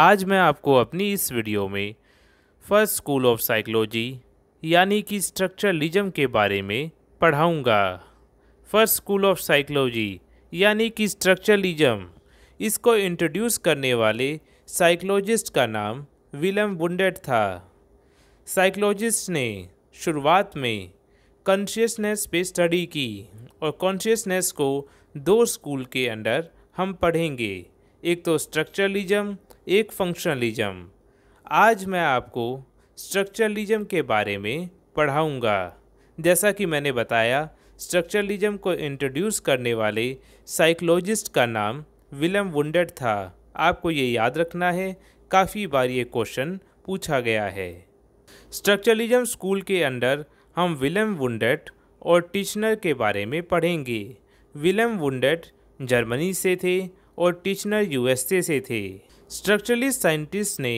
आज मैं आपको अपनी इस वीडियो में फर्स्ट स्कूल ऑफ साइकोलॉजी यानी कि स्ट्रक्चरलिज्म के बारे में पढ़ाऊँगा फर्स्ट स्कूल ऑफ साइकोलॉजी यानी कि स्ट्रक्चरलिज्म इसको इंट्रोड्यूस करने वाले साइकोलॉजिस्ट का नाम विलम बुंडेट था साइकोलॉजिस्ट ने शुरुआत में कॉन्शियसनेस पे स्टडी की और कॉन्शियसनेस को दो स्कूल के अंडर हम पढ़ेंगे एक तो स्ट्रक्चरलिज्म एक फंक्शनलिज्म आज मैं आपको स्ट्रक्चरलिज्म के बारे में पढ़ाऊँगा जैसा कि मैंने बताया स्ट्रक्चरलिज्म को इंट्रोड्यूस करने वाले साइकोलॉजिस्ट का नाम विलम वुंडर था आपको ये याद रखना है काफ़ी बार ये क्वेश्चन पूछा गया है स्ट्रक्चरलिज्म स्कूल के अंडर हम विलियम वुंडेट और टीचनर के बारे में पढ़ेंगे विलियम वुंडेट जर्मनी से थे और टीचनर यूएसए से थे स्ट्रक्चरली साइंटिस्ट ने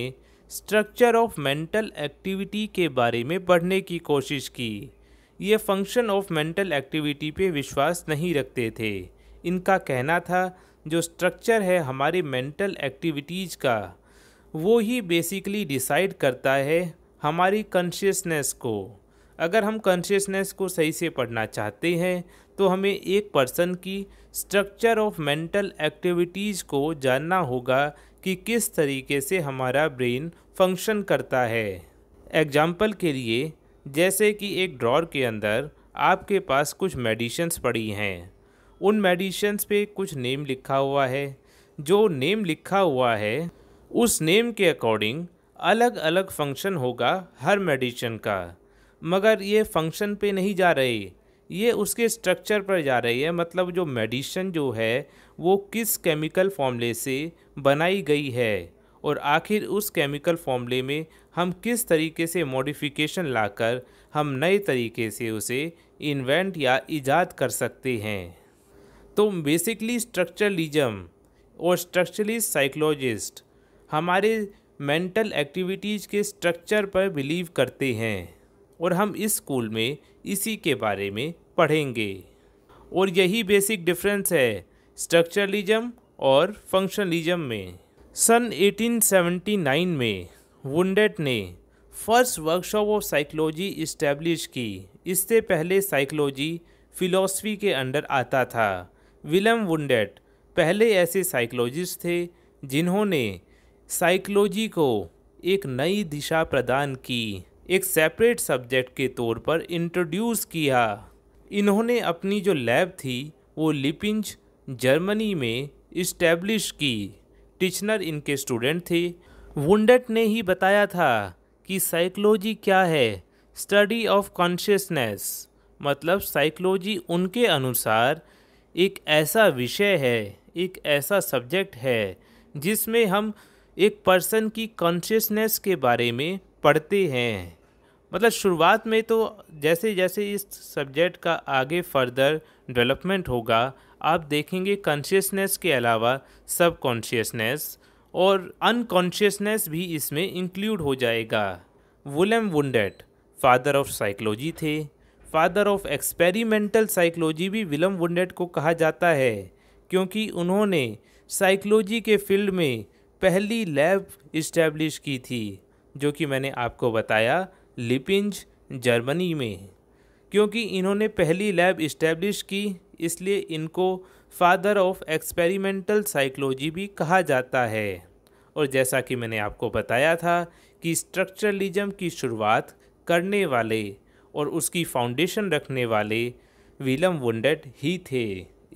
स्ट्रक्चर ऑफ मेंटल एक्टिविटी के बारे में पढ़ने की कोशिश की ये फंक्शन ऑफ मेंटल एक्टिविटी पे विश्वास नहीं रखते थे इनका कहना था जो स्ट्रक्चर है हमारे मेंटल एक्टिविटीज़ का वो ही बेसिकली डिसाइड करता है हमारी कॉन्शियसनेस को अगर हम कॉन्शियसनेस को सही से पढ़ना चाहते हैं तो हमें एक पर्सन की स्ट्रक्चर ऑफ मेंटल एक्टिविटीज़ को जानना होगा कि किस तरीके से हमारा ब्रेन फंक्शन करता है एग्जाम्पल के लिए जैसे कि एक ड्रॉर के अंदर आपके पास कुछ मेडिशन्स पड़ी हैं उन मेडिशन्स पे कुछ नेम लिखा हुआ है जो नेम लिखा हुआ है उस नेम के अकॉर्डिंग अलग अलग फंक्शन होगा हर मेडिशन का मगर ये फंक्शन पे नहीं जा रही ये उसके स्ट्रक्चर पर जा रही है मतलब जो मेडिशन जो है वो किस केमिकल फॉर्मूले से बनाई गई है और आखिर उस केमिकल फॉर्मूले में हम किस तरीके से मॉडिफिकेशन लाकर हम नए तरीके से उसे इन्वेंट या ईजाद कर सकते हैं तो बेसिकली स्ट्रक्चरलिज्म और स्ट्रक्चरलिस्ट साइकोलॉजिस्ट हमारे मेंटल एक्टिविटीज़ के स्ट्रक्चर पर बिलीव करते हैं और हम इस स्कूल में इसी के बारे में पढ़ेंगे और यही बेसिक डिफरेंस है स्ट्रक्चरलिज्म और फंक्शनलिज्म में सन 1879 में वुंडेट ने first workshop of psychology establish की इससे पहले साइकोलॉजी फिलॉसफी के अंडर आता था विलम वुंडेट पहले ऐसे साइकोलॉजिस्ट थे जिन्होंने साइकोलॉजी को एक नई दिशा प्रदान की एक सेपरेट सब्जेक्ट के तौर पर इंट्रोड्यूस किया इन्होंने अपनी जो लैब थी वो लिपिंज जर्मनी में इस्टेब्लिश की टिचनर इनके स्टूडेंट थे वुंडट ने ही बताया था कि साइकोलॉजी क्या है स्टडी ऑफ कॉन्शियसनेस मतलब साइकोलॉजी उनके अनुसार एक ऐसा विषय है एक ऐसा सब्जेक्ट है जिसमें हम एक पर्सन की कॉन्शियसनेस के बारे में पढ़ते हैं मतलब शुरुआत में तो जैसे जैसे इस सब्जेक्ट का आगे फर्दर डेवलपमेंट होगा आप देखेंगे कॉन्शियसनेस के अलावा सब कॉन्शियसनेस और अनकॉन्शियसनेस भी इसमें इंक्लूड हो जाएगा Wilhelm Wundt father of psychology थे फादर ऑफ एक्सपेरिमेंटल साइकोलॉजी भी विलम वुंडेट को कहा जाता है क्योंकि उन्होंने साइकोलॉजी के फील्ड में पहली लैब इस्टेब्लिश की थी जो कि मैंने आपको बताया लिपिंज जर्मनी में क्योंकि इन्होंने पहली लैब इस्टेब्लिश की इसलिए इनको फादर ऑफ एक्सपेरिमेंटल साइकोलॉजी भी कहा जाता है और जैसा कि मैंने आपको बताया था कि स्ट्रक्चरलिज्म की शुरुआत करने वाले और उसकी फाउंडेशन रखने वाले विलम वुंडेट ही थे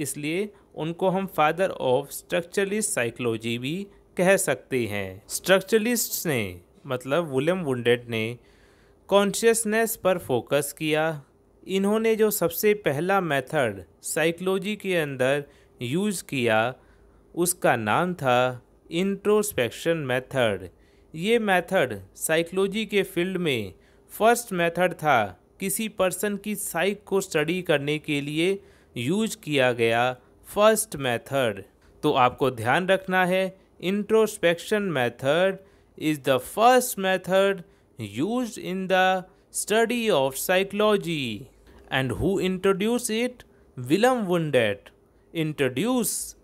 इसलिए उनको हम फादर ऑफ स्ट्रक्चरलिस्ट साइकोलॉजी भी कह सकते हैं स्ट्रक्चरलिस्ट्स ने मतलब विलम वुंडेट ने कॉन्शियसनेस पर फोकस किया इन्होंने जो सबसे पहला मेथड साइकोलॉजी के अंदर यूज़ किया उसका नाम था इंट्रोस्पेक्शन मेथड ये मेथड साइकोलॉजी के फील्ड में फर्स्ट मेथड था किसी पर्सन की साइक को स्टडी करने के लिए यूज किया गया फर्स्ट मेथड तो आपको ध्यान रखना है introspection method is the first method used in the study of psychology. And who introduced it? Willem Wundt introduced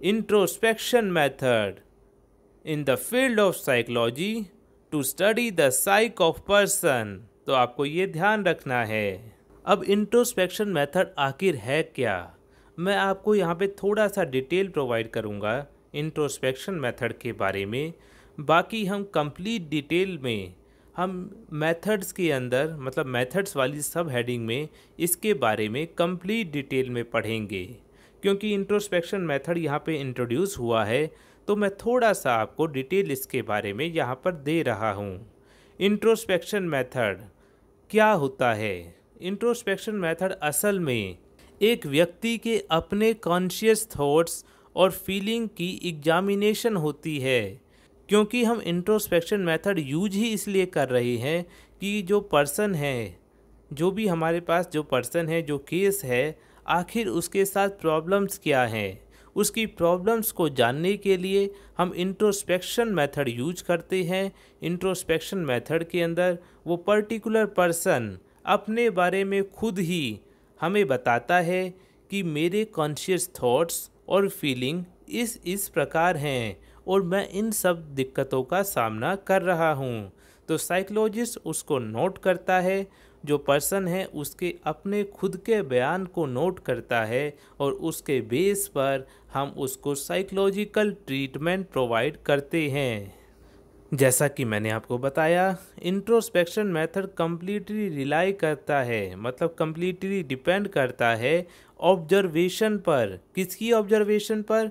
introspection method in the field of psychology to study the psyche of person. तो आपको ये ध्यान रखना है अब introspection method आखिर है क्या मैं आपको यहाँ पे थोड़ा सा डिटेल प्रोवाइड करूँगा इंट्रोस्पेक्शन मेथड के बारे में बाकी हम कंप्लीट डिटेल में हम मेथड्स के अंदर मतलब मेथड्स वाली सब हेडिंग में इसके बारे में कंप्लीट डिटेल में पढ़ेंगे क्योंकि इंट्रोस्पेक्शन मेथड यहाँ पे इंट्रोड्यूस हुआ है तो मैं थोड़ा सा आपको डिटेल इसके बारे में यहाँ पर दे रहा हूँ इंट्रोस्पेक्शन मेथड क्या होता है इंट्रोस्पेक्शन मेथड असल में एक व्यक्ति के अपने कॉन्शियस थॉट्स और फीलिंग की एग्जामिनेशन होती है क्योंकि हम इंट्रोस्पेक्शन मेथड यूज ही इसलिए कर रहे हैं कि जो पर्सन है जो भी हमारे पास जो पर्सन है जो केस है आखिर उसके साथ प्रॉब्लम्स क्या हैं उसकी प्रॉब्लम्स को जानने के लिए हम इंट्रोस्पेक्शन मेथड यूज करते हैं इंट्रोस्पेक्शन मेथड के अंदर वो पर्टिकुलर पर्सन अपने बारे में खुद ही हमें बताता है कि मेरे कॉन्शियस थॉट्स और फीलिंग इस इस प्रकार हैं और मैं इन सब दिक्कतों का सामना कर रहा हूँ तो साइकोलॉजिस्ट उसको नोट करता है जो पर्सन है उसके अपने खुद के बयान को नोट करता है और उसके बेस पर हम उसको साइकोलॉजिकल ट्रीटमेंट प्रोवाइड करते हैं जैसा कि मैंने आपको बताया इंट्रोस्पेक्शन मेथड कम्प्लीटली रिलाई करता है मतलब कम्प्लीटली डिपेंड करता है ऑब्जर्वेशन पर किसकी ऑब्जर्वेशन पर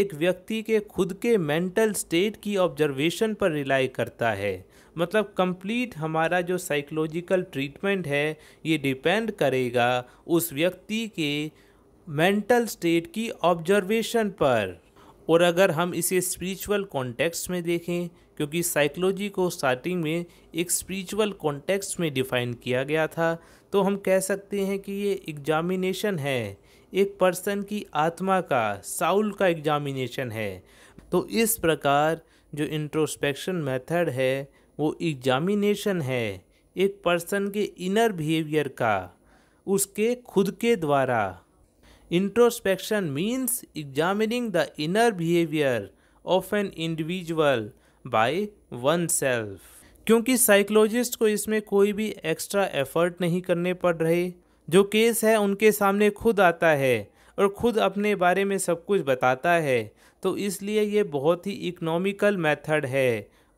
एक व्यक्ति के खुद के मेंटल स्टेट की ऑब्जर्वेशन पर रिलाई करता है मतलब कंप्लीट हमारा जो साइकोलॉजिकल ट्रीटमेंट है ये डिपेंड करेगा उस व्यक्ति के मेंटल स्टेट की ऑब्जर्वेशन पर और अगर हम इसे स्पिरिचुअल कॉन्टेक्स्ट में देखें क्योंकि साइकोलॉजी को स्टार्टिंग में एक स्पिरिचुअल कॉन्टेक्स्ट में डिफ़ाइन किया गया था तो हम कह सकते हैं कि ये एग्जामिनेशन है एक पर्सन की आत्मा का साउल का एग्जामिनेशन है तो इस प्रकार जो इंट्रोस्पेक्शन मेथड है वो एग्जामिनेशन है एक पर्सन के इनर बिहेवियर का उसके खुद के द्वारा introspection means examining the inner behaviour of an individual by one self क्योंकि साइकोलॉजिस्ट को इसमें कोई भी एक्स्ट्रा एफर्ट नहीं करने पड़ रहे जो केस है उनके सामने खुद आता है और ख़ुद अपने बारे में सब कुछ बताता है तो इसलिए ये बहुत ही इकनॉमिकल मेथड है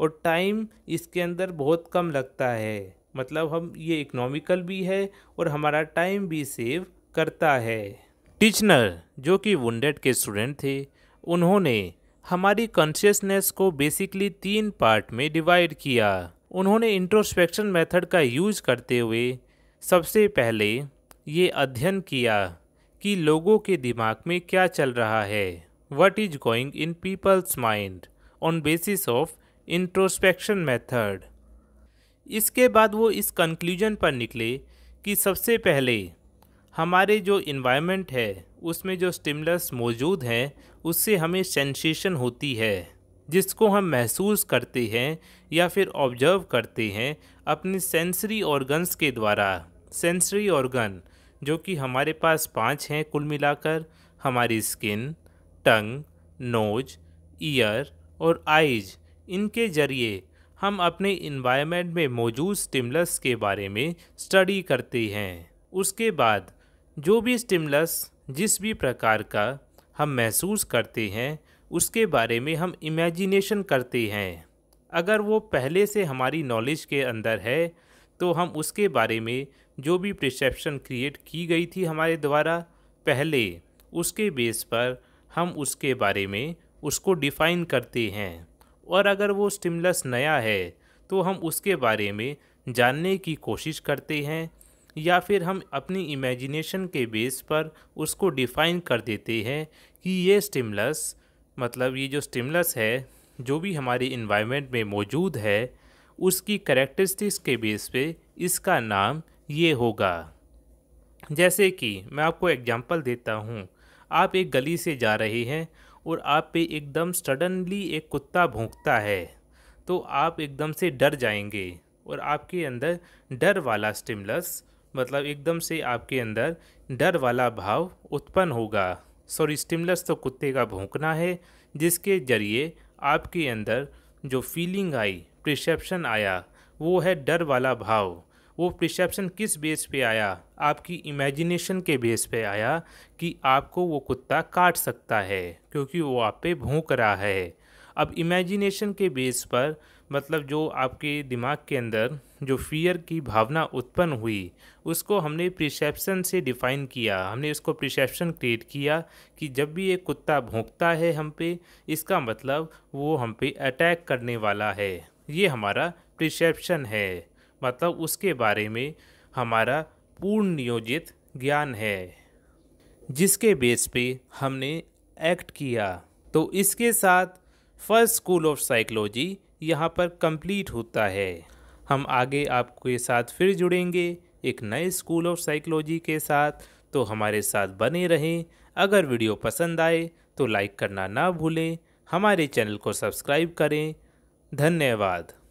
और टाइम इसके अंदर बहुत कम लगता है मतलब हम ये इकनॉमिकल भी है और हमारा टाइम भी सेव करता है टीचनर जो कि वुंडेड के स्टूडेंट थे उन्होंने हमारी कॉन्शियसनेस को बेसिकली तीन पार्ट में डिवाइड किया उन्होंने इंट्रोस्पेक्शन मेथड का यूज करते हुए सबसे पहले ये अध्ययन किया कि लोगों के दिमाग में क्या चल रहा है what is going in people's mind on basis of introspection method इसके बाद वो इस कंक्लूजन पर निकले कि सबसे पहले हमारे जो इन्वायरमेंट है उसमें जो स्टिमुलस मौजूद हैं उससे हमें सेंसेशन होती है जिसको हम महसूस करते हैं या फिर ऑब्जर्व करते हैं अपने सेंसरी ऑर्गन्स के द्वारा सेंसरी ऑर्गन जो कि हमारे पास पाँच हैं कुल मिलाकर हमारी स्किन टंग नोज ईयर और आइज इनके जरिए हम अपने इन्वायरमेंट में मौजूद स्टिमलस के बारे में स्टडी करते हैं उसके बाद जो भी स्टिमलस जिस भी प्रकार का हम महसूस करते हैं उसके बारे में हम इमेजिनेशन करते हैं अगर वो पहले से हमारी नॉलेज के अंदर है तो हम उसके बारे में जो भी प्रिसेप्शन क्रिएट की गई थी हमारे द्वारा पहले उसके बेस पर हम उसके बारे में उसको डिफ़ाइन करते हैं और अगर वो स्टिमुलस नया है तो हम उसके बारे में जानने की कोशिश करते हैं या फिर हम अपनी इमेजिनेशन के बेस पर उसको डिफ़ाइन कर देते हैं कि ये स्टिमुलस मतलब ये जो स्टिमुलस है जो भी हमारे इन्वायरमेंट में मौजूद है उसकी करेक्टरिस्टिक्स के बेस पे इसका नाम ये होगा जैसे कि मैं आपको एग्जांपल देता हूँ आप एक गली से जा रहे हैं और आप पे एकदम सडनली एक कुत्ता भोंकता है तो आप एकदम से डर जाएंगे और आपके अंदर डर वाला स्टिमुलस मतलब एकदम से आपके अंदर डर वाला भाव उत्पन्न होगा सॉरी स्टिमुलस तो कुत्ते का भोंकना है जिसके ज़रिए आपके अंदर जो फीलिंग आई प्रिसेप्शन आया वो है डर वाला भाव वो प्रिसेप्शन किस बेस पे आया आपकी इमेजिनेशन के बेस पे आया कि आपको वो कुत्ता काट सकता है क्योंकि वो आप पे भूख रहा है अब इमेजिनेशन के बेस पर मतलब जो आपके दिमाग के अंदर जो फियर की भावना उत्पन्न हुई उसको हमने प्रिसेप्शन से डिफ़ाइन किया हमने उसको प्रिसेप्शन क्रिएट किया कि जब भी ये कुत्ता भोंकता है हम पे इसका मतलब वो हम पे अटैक करने वाला है ये हमारा प्रिसेप्शन है मतलब उसके बारे में हमारा पूर्ण नियोजित ज्ञान है जिसके बेस पे हमने एक्ट किया तो इसके साथ फर्स्ट स्कूल ऑफ साइकोलॉजी यहाँ पर कंप्लीट होता है हम आगे आपके साथ फिर जुड़ेंगे एक नए स्कूल ऑफ साइकोलॉजी के साथ तो हमारे साथ बने रहें अगर वीडियो पसंद आए तो लाइक करना ना भूलें हमारे चैनल को सब्सक्राइब करें धन्यवाद